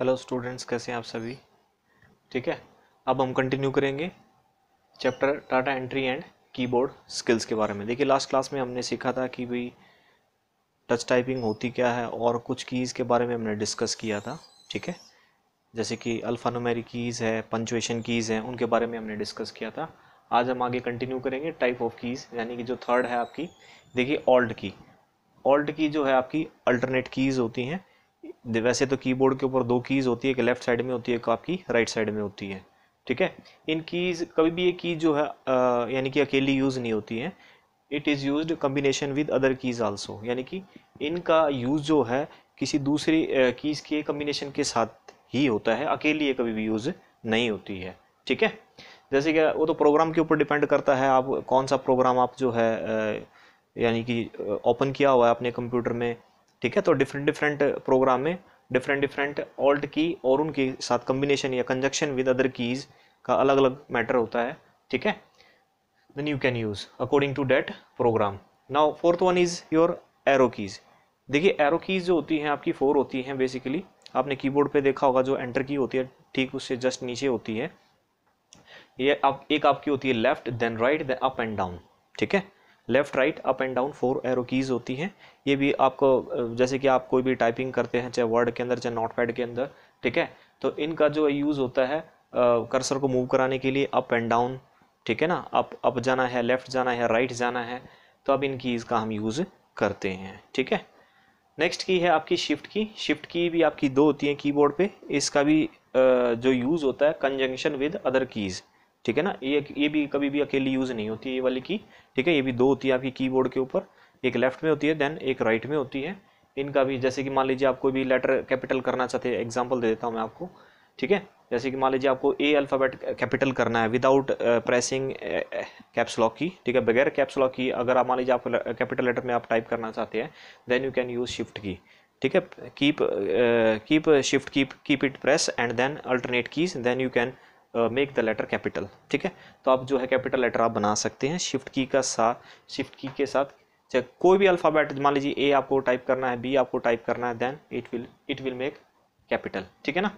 hello students कैसे हैं आप सभी ठीक है अब हम कंटिन्यू करेंगे chapter data entry and keyboard skills के बारे में देखिए लास्ट क्लास में हमने सीखा था कि भाई टच टाइपिंग होती क्या है और कुछ कीज़ के बारे में हमने डिस्कस किया था ठीक है जैसे कि अल्फ़ानुमेरी कीज़ है पंचुएशन कीज़ हैं उनके बारे में हमने डिस्कस किया था आज हम आगे कंटिन्यू करेंगे टाइप ऑफ कीज़ यानी कि जो थर्ड है आपकी देखिए ऑल्ट की ऑल्ट की जो है आपकी अल्टरनेट कीज़ होती हैं वैसे तो कीबोर्ड के ऊपर दो कीज़ होती है एक लेफ्ट साइड में होती है एक आपकी राइट साइड में होती है ठीक है इन कीज़ कभी भी ये की जो है यानी कि अकेली यूज़ नहीं होती है it is use combination with other keys also यानी कि इनका यूज़ जो है किसी दूसरी कीज़ के कम्बिनेशन के साथ ही होता है अकेली ये कभी भी यूज़ नहीं होती है ठीक है जैसे कि वो तो प्रोग्राम के ऊपर डिपेंड करता है आप कौन सा प्रोग्राम आप जो है यानी कि ओपन किया हुआ है अपने कंप्यूटर में ठीक है तो डिफरेंट डिफरेंट प्रोग्राम में डिफरेंट डिफरेंट ऑल्ट की और उनके साथ कम्बिनेशन या कंजक्शन विद अदर कीज़ का अलग अलग मैटर होता है ठीक है then you can use according to that program now fourth one is your arrow keys देखिए एरो कीज़ जो होती हैं आपकी फोर होती हैं बेसिकली आपने कीबोर्ड पे देखा होगा जो एंटर की होती है ठीक उससे जस्ट नीचे होती है ये आप एक आपकी होती है left then right then up and down ठीक है left right up and down four arrow keys होती हैं ये भी आपको जैसे कि आप कोई भी टाइपिंग करते हैं चाहे वर्ड के अंदर चाहे नोट पैड के अंदर ठीक है तो इनका जो यूज़ होता है कर्सर को मूव कराने के लिए अप एंड डाउन ठीक है ना अप अप जाना है लेफ़्ट जाना है राइट जाना है तो अब इन कीज़ का हम यूज़ करते हैं ठीक है नेक्स्ट की है आपकी शिफ्ट की शिफ्ट की भी आपकी दो होती है कीबोर्ड पे इसका भी जो यूज़ होता है कंजंक्शन विद अदर कीज़ ठीक है ना ये ये भी कभी भी अकेली यूज़ नहीं होती है ये वाली की ठीक है ये भी दो होती है आपकी कीबोर्ड के ऊपर एक लेफ्ट में होती है देन एक राइट में होती है इनका भी जैसे कि मान लीजिए आप कोई भी लेटर कैपिटल करना चाहते हैं एग्जाम्पल दे देता हूँ मैं आपको ठीक है जैसे कि मान लीजिए आपको ए अल्फ़ाबेट कैपिटल करना है विदाउट प्रेसिंग कैप्स लॉक की ठीक है बगैर कैप्स लॉक की अगर आप मान लीजिए आप कैपिटल लेटर में आप टाइप करना चाहते हैं then you can use shift key ठीक है keep keep shift keep keep it press and then alternate keys then you can make the letter capital ठीक है तो आप जो है कैपिटल लेटर आप बना सकते हैं शिफ्ट की का साथ शिफ्ट की के साथ चाहे कोई भी अल्फ़ाबेट मान लीजिए ए आपको टाइप करना है बी आपको टाइप करना है then it will it will make capital ठीक है ना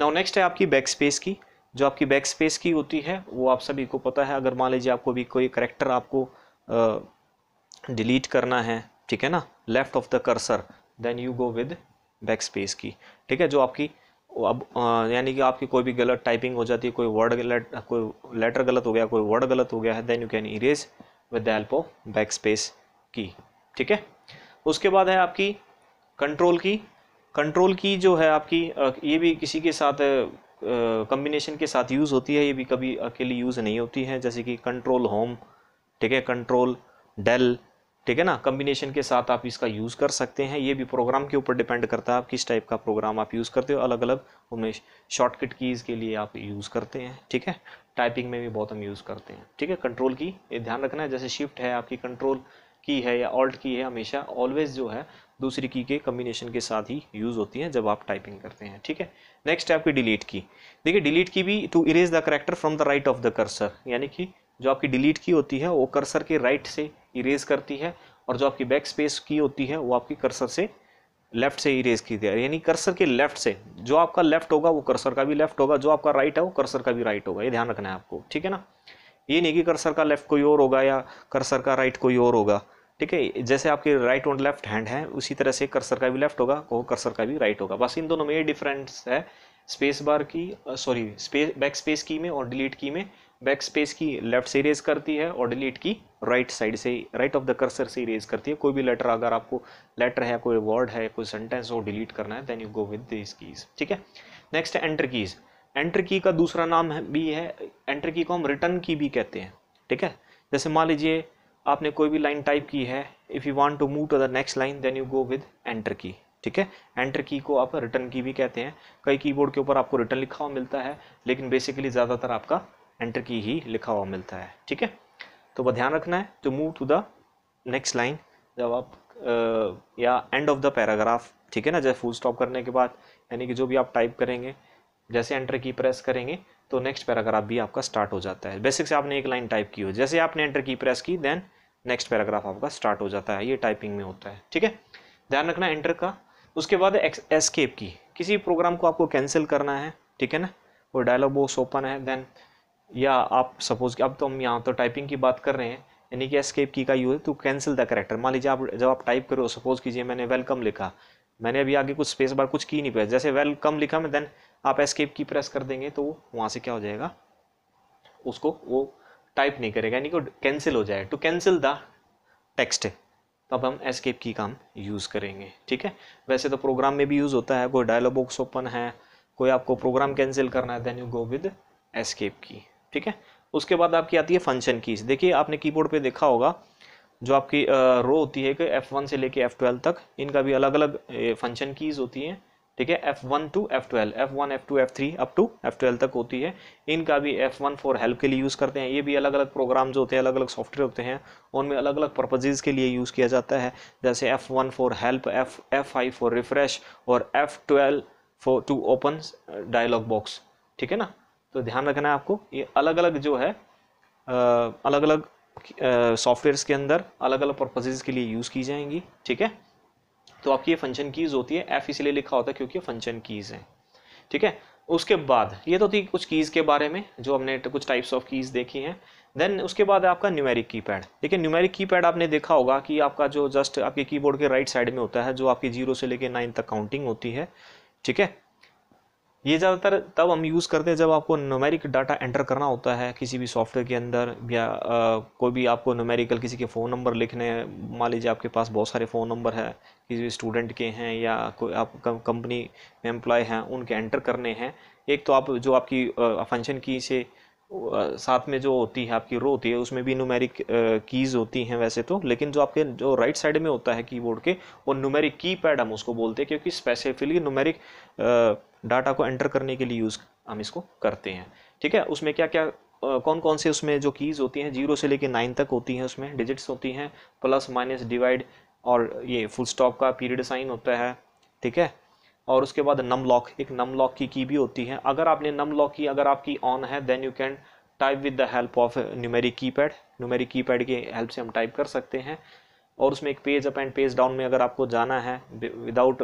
नाउ नेक्स्ट है आपकी बैक स्पेस की जो आपकी बैक स्पेस की होती है वो आप सभी को पता है अगर मान लीजिए आपको भी कोई करेक्टर आपको डिलीट करना है ठीक है ना left of the cursor then you go with backspace key ठीक है जो आपकी अब यानी कि आपकी कोई भी गलत टाइपिंग हो जाती है कोई वर्ड गलत कोई लेटर गलत हो गया कोई वर्ड गलत हो गया है then you can erase with the help of backspace key ठीक है उसके बाद है आपकी कंट्रोल की कंट्रोल की जो है आपकी ये भी किसी के साथ कम्बिनेशन के साथ यूज़ होती है ये भी कभी अकेली यूज़ नहीं होती है जैसे कि कंट्रोल होम ठीक है कंट्रोल डेल ठीक है ना कम्बिनेशन के साथ आप इसका यूज़ कर सकते हैं ये भी प्रोग्राम के ऊपर डिपेंड करता है आप किस टाइप का प्रोग्राम आप यूज़ करते हो अलग अलग उनमें शॉर्टकट कीज़ के लिए आप यूज़ करते हैं ठीक है टाइपिंग में भी बहुत हम यूज़ करते हैं ठीक है कंट्रोल की ये ध्यान रखना है जैसे शिफ्ट है आपकी कंट्रोल की है या ऑल्ट की है हमेशा ऑलवेज जो है दूसरी की के कम्बिनेशन के साथ ही यूज़ होती है जब आप टाइपिंग करते हैं ठीक है नेक्स्ट है आपकी डिलीट की देखिए डिलीट की भी to erase the character from the right of the cursor यानी कि जो आपकी डिलीट की होती है वो कर्सर के राइट से इरेज करती है और जो आपकी बैक स्पेस की होती है वो आपकी कर्सर से लेफ्ट से इरेज की है यानी कर्सर के लेफ्ट से जो आपका लेफ्ट होगा वो कर्सर का भी लेफ्ट होगा जो आपका राइट है वो कर्सर का भी राइट होगा ये ध्यान रखना है आपको ठीक है ना ये नहीं कि कर्सर का लेफ्ट कोई और होगा या कर्सर का राइट कोई और होगा ठीक है जैसे आपके राइट और लेफ्ट हैंड है उसी तरह से कर्सर का भी लेफ्ट होगा और कर्सर का भी राइट होगा बस इन दोनों में ये डिफरेंस है स्पेस बार की सॉरी स्पेस बैक स्पेस की में और डिलीट की में बैक स्पेस की लेफ्ट से इरेज करती है और delete key right right side से राइट ऑफ द कर्सर से इरेज करती है कोई भी लेटर अगर आपको लेटर है कोई वर्ड है कोई सेंटेंस हो डिलीट करना है then you go with this keys ठीक है नेक्स्ट एंटर कीज एंटर की का दूसरा नाम है, भी है एंटर की को हम रिटर्न की भी कहते हैं ठीक है जैसे मान लीजिए आपने कोई भी लाइन टाइप की है if you want to move to the next line then you go with enter key ठीक है एंटर की को आप रिटर्न की भी कहते हैं कई कीबोर्ड के ऊपर आपको रिटर्न लिखा हुआ मिलता है लेकिन बेसिकली ज़्यादातर आपका एंटर की ही लिखा हुआ मिलता है ठीक है तो वह ध्यान रखना है to move to the next line जब आप या एंड ऑफ द पैराग्राफ ठीक है ना जैसे फुल स्टॉप करने के बाद यानी कि जो भी आप टाइप करेंगे जैसे एंटर की प्रेस करेंगे तो नेक्स्ट पैराग्राफ भी आपका स्टार्ट हो जाता है बेसिक से आपने एक लाइन टाइप की हो जैसे आपने एंटर की प्रेस की देन नेक्स्ट पैराग्राफ आपका स्टार्ट हो जाता है ये टाइपिंग में होता है ठीक है ध्यान रखना एंटर का उसके बाद एस्केप की किसी प्रोग्राम को आपको कैंसिल करना है ठीक है ना वो डायलॉग बॉक्स ओपन है देन या आप सपोज अब तो हम यहाँ तो टाइपिंग की बात कर रहे हैं यानी कि एस्केप की का use to cancel the character मान लीजिए आप जब आप टाइप करो सपोज कीजिए मैंने वेलकम लिखा मैंने अभी आगे कुछ स्पेस बार कुछ की नहीं पाया जैसे वेलकम लिखा मैं देन आप एस्केप की प्रेस कर देंगे तो वहाँ से क्या हो जाएगा उसको वो टाइप नहीं करेगा यानी कि कैंसिल हो जाए टू कैंसिल द टेक्स्ट तब हम एस्केप की काम यूज़ करेंगे ठीक है वैसे तो प्रोग्राम में भी यूज़ होता है कोई डायलॉग बॉक्स ओपन है कोई आपको प्रोग्राम कैंसिल करना है then you go with escape key ठीक है उसके बाद आपकी आती है फंक्शन कीज देखिए आपने कीबोर्ड पे देखा होगा जो आपकी रो होती है कि F1 से लेके F12 तक इनका भी अलग अलग फंक्शन कीज होती हैं ठीक है F one to F twelve F one F two F three up to F twelve तक होती है इनका भी एफ वन फॉर हेल्प के लिए यूज़ करते हैं ये भी अलग अलग प्रोग्राम जो होते हैं अलग अलग सॉफ्टवेयर होते हैं उनमें अलग अलग पर्पजेज़ के लिए यूज़ किया जाता है जैसे F one for help F F five for refresh और F twelve for to open dialog box ठीक है ना तो ध्यान रखना है आपको ये अलग अलग जो है अलग अलग सॉफ्टवेयर्स के अंदर अलग अलग पर्पजेज के लिए यूज़ की जाएंगी ठीक है तो आपकी ये फंक्शन कीज़ होती है एफ इसीलिए लिखा होता है क्योंकि फंक्शन कीज़ हैं ठीक है उसके बाद ये तो थी कुछ कीज़ के बारे में जो हमने कुछ टाइप्स ऑफ कीज़ देखी हैं देन उसके बाद आपका न्यूमेरिक कीपैड देखिए न्यूमेरिक कीपैड आपने देखा होगा कि आपका जो जस्ट आपके कीबोर्ड के राइट साइड में होता है जो आपकी जीरो से लेकर नाइन तक काउंटिंग होती है ठीक है ये ज़्यादातर तब हम यूज़ करते हैं जब आपको नोमेरिक डाटा एंटर करना होता है किसी भी सॉफ्टवेयर के अंदर या आ, कोई भी आपको नोमेरिकल किसी के फ़ोन नंबर लिखने मान लीजिए आपके पास बहुत सारे फ़ोन नंबर है किसी भी स्टूडेंट के हैं या कोई आप कंपनी में एम्प्लॉय हैं उनके एंटर करने हैं एक तो आप जो आपकी फंक्शन की से साथ में जो होती है आपकी रो होती है उसमें भी नूमेरिक कीज़ होती हैं वैसे तो लेकिन जो आपके जो राइट साइड में होता है कीबोर्ड के वो नुमेरिक की पैड हम उसको बोलते हैं क्योंकि स्पेसिफिकली नुमेरिक डाटा को एंटर करने के लिए यूज़ हम इसको करते हैं ठीक है उसमें क्या क्या कौन कौन से उसमें जो कीज़ होती हैं जीरो से लेके नाइन तक होती हैं उसमें डिजिट्स होती हैं प्लस माइनस डिवाइड और ये फुल स्टॉप का पीरियड साइन होता है ठीक है और उसके बाद नम लॉक एक नम लॉक की की भी होती है अगर आपने नम लॉक की अगर आपकी ऑन है then you can type with the help of numeric keypad numeric keypad की हेल्प से हम टाइप कर सकते हैं और उसमें एक page up and page down में अगर आपको जाना है विदाउट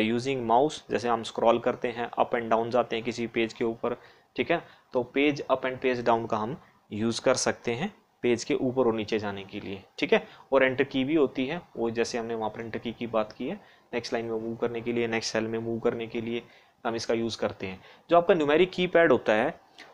यूजिंग माउस जैसे हम स्क्रॉल करते हैं अप एंड डाउन जाते हैं किसी पेज के ऊपर ठीक है तो page up and page down का हम यूज़ कर सकते हैं पेज के ऊपर और नीचे जाने के लिए ठीक है और एंटर की भी होती है वो जैसे हमने वहाँ पर एंटर की की बात की है नेक्स्ट लाइन में मूव करने के लिए नेक्स्ट सेल में मूव करने के लिए हम इसका यूज़ करते हैं जो आपका न्यूमेरिक की पैड होता है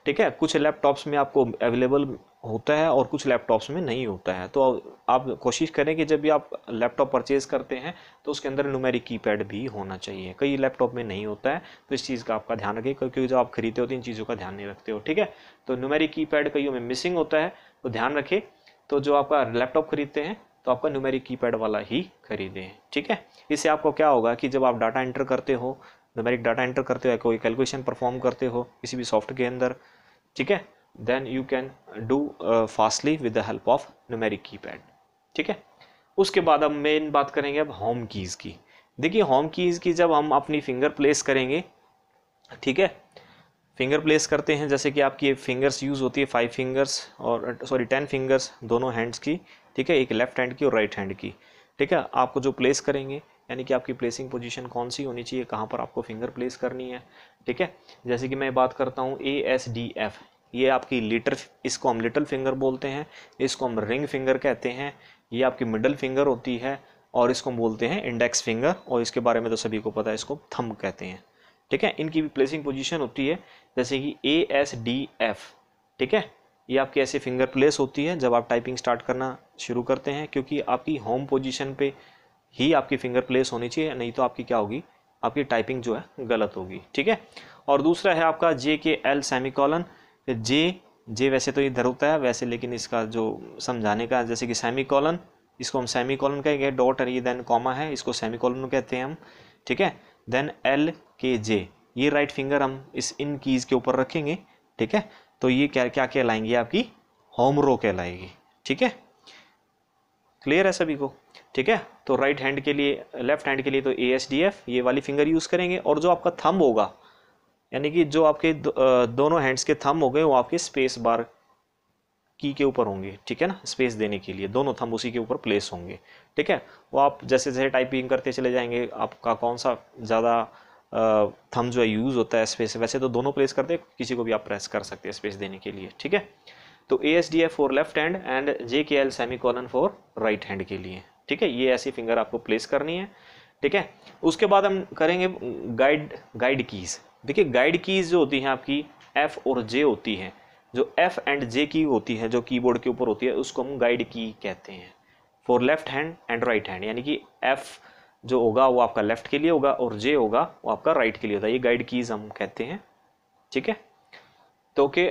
ठीक है कुछ लैपटॉप्स में आपको अवेलेबल होता है और कुछ लैपटॉप्स में नहीं होता है तो आप कोशिश करें कि जब भी आप लैपटॉप परचेज़ करते हैं तो उसके अंदर नुमेरिक कीपैड भी होना चाहिए कई लैपटॉप में नहीं होता है तो इस चीज़ का आपका ध्यान रखें क्योंकि जब आप खरीदते हो तो इन चीज़ों का ध्यान नहीं रखते हो ठीक है तो नुमेरिक पैड कईयों में मिसिंग होता है तो ध्यान रखें तो जो आपका लैपटॉप खरीदते हैं तो आपका की पैड वाला ही खरीदें ठीक है इससे आपको क्या होगा कि जब आप डाटा एंटर करते हो नुमेरिक डाटा एंटर करते हो या कोई कैलकुलेशन परफॉर्म करते हो किसी भी सॉफ्ट के अंदर ठीक है then you can do fastly with the help of numeric keypad ठीक है उसके बाद अब मेन बात करेंगे अब होम कीज़ की देखिए होम कीज़ की जब हम अपनी फिंगर प्लेस करेंगे ठीक है फिंगर प्लेस करते हैं जैसे कि आपकी फिंगर्स यूज़ होती है फाइव फिंगर्स और सॉरी टेन फिंगर्स दोनों हैंड्स की ठीक है एक लेफ्ट हैंड की और राइट right हैंड की ठीक है आपको जो प्लेस करेंगे यानी कि आपकी प्लेसिंग पोजीशन कौन सी होनी चाहिए कहाँ पर आपको फिंगर प्लेस करनी है ठीक है जैसे कि मैं बात करता हूँ ए एस डी एफ ये आपकी लिटर इसको हम लिटल फिंगर बोलते हैं इसको हम रिंग फिंगर कहते हैं ये आपकी मिडल फिंगर होती है और इसको हम बोलते हैं इंडेक्स फिंगर और इसके बारे में तो सभी को पता है इसको थम कहते हैं ठीक है इनकी भी प्लेसिंग पोजीशन होती है जैसे कि ए एस डी एफ ठीक है ये आपकी ऐसे फिंगर प्लेस होती है जब आप टाइपिंग स्टार्ट करना शुरू करते हैं क्योंकि आपकी होम पोजिशन पर ही आपकी फिंगर प्लेस होनी चाहिए नहीं तो आपकी क्या होगी आपकी टाइपिंग जो है गलत होगी ठीक है और दूसरा है आपका जे के एल सेमी कॉलन फिर जे जे वैसे तो इधर होता है वैसे लेकिन इसका जो समझाने का जैसे कि सेमी कॉलन इसको हम सेमी कॉलन कहेंगे डॉट और ये देन कॉमा है इसको सेमी कॉलन कहते हैं हम ठीक है देन एल के जे ये राइट फिंगर हम इस इन कीज़ के ऊपर रखेंगे ठीक है तो ये क्या क्या कहलाएंगी आपकी होम रो कहलाएगी ठीक है क्लियर है सभी को ठीक है तो राइट हैंड के लिए लेफ्ट हैंड के लिए तो ए एस डी एफ ये वाली फिंगर यूज़ करेंगे और जो आपका थंब होगा यानी कि जो आपके दो, दोनों हैंड्स के थम हो गए वो आपके स्पेस बार की के ऊपर होंगे ठीक है ना स्पेस देने के लिए दोनों थम उसी के ऊपर प्लेस होंगे ठीक है वो आप जैसे जैसे टाइपिंग करते चले जाएंगे आपका कौन सा ज़्यादा थम जो है यूज़ होता है स्पेस वैसे तो दोनों प्लेस करते किसी को भी आप प्रेस कर सकते हैं स्पेस देने के लिए ठीक है तो A S D F for left hand and J K L semicolon for right hand के लिए ठीक है ये ऐसी फिंगर आपको प्लेस करनी है ठीक है उसके बाद हम करेंगे गाइड गाइड कीज़ देखिए गाइड कीज़ जो होती हैं आपकी एफ़ और जे होती हैं जो एफ़ एंड जे की होती है जो कीबोर्ड के ऊपर होती है उसको हम गाइड की कहते हैं for left hand and right hand यानी कि एफ़ जो होगा वो आपका लेफ्ट के लिए होगा और जे होगा वो आपका राइट के लिए होता है ये गाइड कीज़ हम कहते हैं ठीक है तो ओके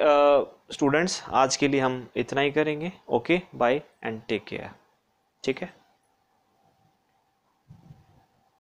स्टूडेंट्स आज के लिए हम इतना ही करेंगे okay bye and take care ठीक है